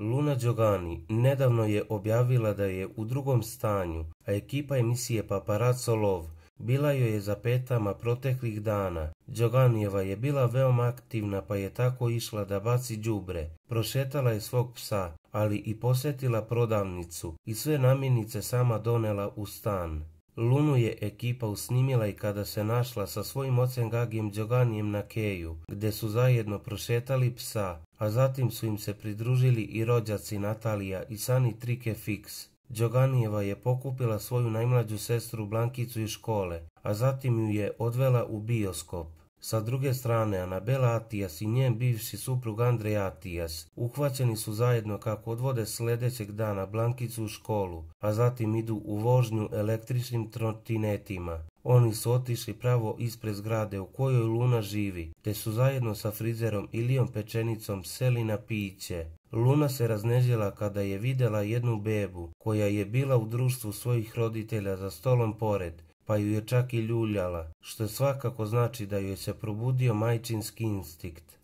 Luna Đogani nedavno je objavila da je u drugom stanju, a ekipa emisije Paparazzo Lov bila joj je za petama proteklih dana. Đoganijeva je bila veoma aktivna pa je tako išla da baci đubre. Prošetala je svog psa, ali i posjetila prodavnicu i sve namjenice sama donela u stan. Lunu je ekipa usnimila i kada se našla sa svojim ocem Gagijem Đoganijem na keju, gde su zajedno prošetali psa, a zatim su im se pridružili i rođaci Natalija i Sani Trike Fix. Đoganijeva je pokupila svoju najmlađu sestru Blankicu iz škole, a zatim ju je odvela u bioskop. Sa druge strane, Anabela Atijas i njen bivši suprug Andrej Atijas uhvaćeni su zajedno kako odvode sljedećeg dana Blankicu u školu, a zatim idu u vožnju električnim trotinetima. Oni su otišli pravo ispred zgrade u kojoj Luna živi, te su zajedno sa frizerom Ilijom Pečenicom seli na piće. Luna se raznežila kada je vidjela jednu bebu, koja je bila u društvu svojih roditelja za stolom pored, pa ju je čak i ljuljala, što svakako znači da joj se probudio majčinski instinkt.